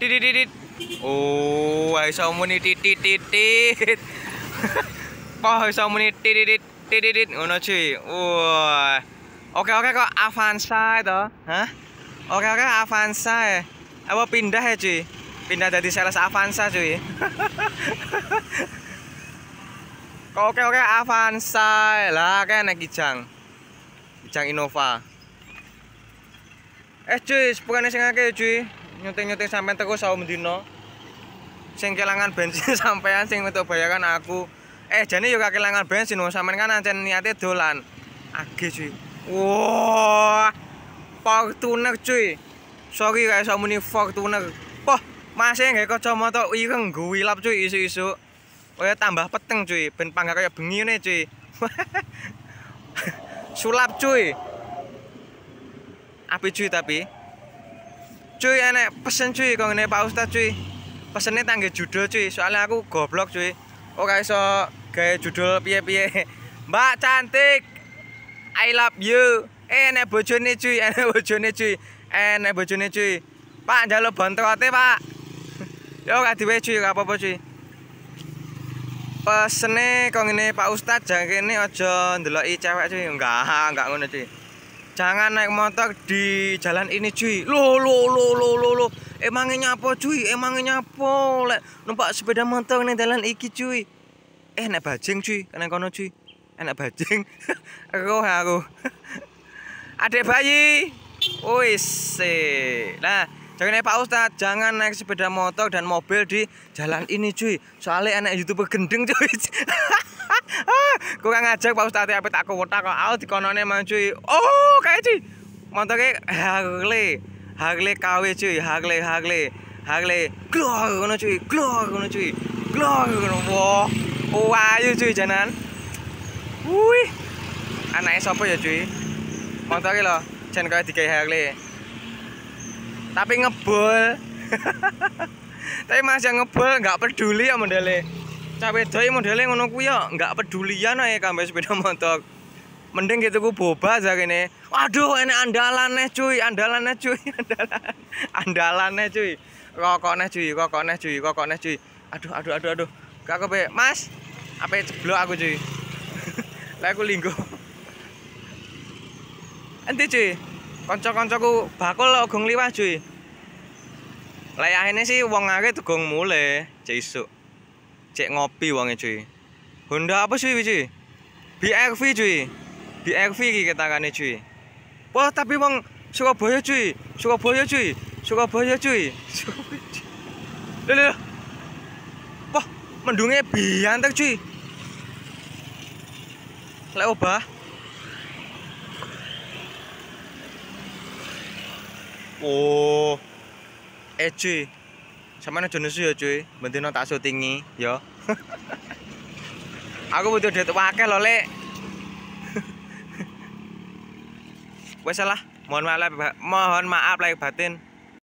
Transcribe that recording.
titit titit oh iso muni titit titit poh iso muni titit titit ngono cuy wah oke oke kok Avanza itu hah oke oke Avanza ya apa pindah ya cuy pindah dari sales Avanza cuy kok oke oke Avanza ya. lah kayak naik kijang kijang Innova eh cuy bukannya sing sengaja cuy nyuting-nyuting sampean teko saum dina. Sing kelangan bensin sampean sing metu bayaran aku. Eh jane yo kelangan bensin wong sampean kan ancen dolan. Age cuy. Wah. Fortuner cuy. Sorry guys, saum ni Fortuner. Poh, masih nggak moto ireng guwilap cuy isu-isu. Oh tambah peteng cuy, ben panggah kayak bengi nih cuy. Sulap cuy. Api cuy tapi. cuy enek pesen cuy kok ngene Pak Ustaz cuy pesennya tangga judul cuy soalnya aku goblok cuy oh gak iso gaya judul piye piye mbak cantik I love you eh enek bojone cuy enek bojone cuy enek bojone cuy pak jalo bantuate pak yo gak diwe cuy gak apa-apa cuy pesennya kok ngene Pak Ustaz jangan ini aja ndeloki cewek cuy enggak enggak ngono cuy jangan naik motor di jalan ini cuy lo lo lo lo lo lo emangnya apa cuy emangnya apa lek numpak sepeda motor nih jalan iki cuy eh enak bajing cuy kena kono cuy enak bajing roh aku adek bayi wis nah Jangan naik Pak Ustadz, jangan naik sepeda motor dan mobil di jalan ini cuy Soalnya anak youtuber gendeng cuy kurang ajar Pak ustadz tapi tak kuota kok aku dikonone mang cuy. Oh, kayak cuy. motornya Harley. Harley KW cuy, Harley Harley. Harley glor kono cuy, glor kono cuy. Glor kono Wah, wow. cuy janan. Wih. anaknya siapa ya cuy? motornya lho, jangan kayak digawe Harley. Tapi ngebul. Tapi masih yang ngebul nggak peduli ya modelnya cah doi modelnya ngono ku ya peduli pedulian ae kambing sepeda motor. Mending gitu ku boba aja kene. Waduh, andalan andalannya cuy, andalannya cuy, andalan. Andalannya cuy. nih cuy, nih cuy, nih cuy. Aduh, aduh, aduh, aduh. gak kowe, Mas. Apa ceblok aku cuy. Lah aku linggo. nanti cuy. konco-konco kancaku bakul kok gong liwah cuy. Lah akhirnya sih wong akeh tugung mule, jesuk. cek ngopi wangnya cuy Honda apa cuy cuy BRV cuy BRV ini kita kan cuy wah tapi wong Surabaya cuy Surabaya cuy Surabaya cuy Lho lho wah mendungnya biantar cuy lek obah oh eh cuy Sampeyan aja nesu ya, cuy. Bentino tak syutingi, ya. Aku butuh duit akeh lho, Lek. Wes mohon maaf, mohon maaf lahir batin.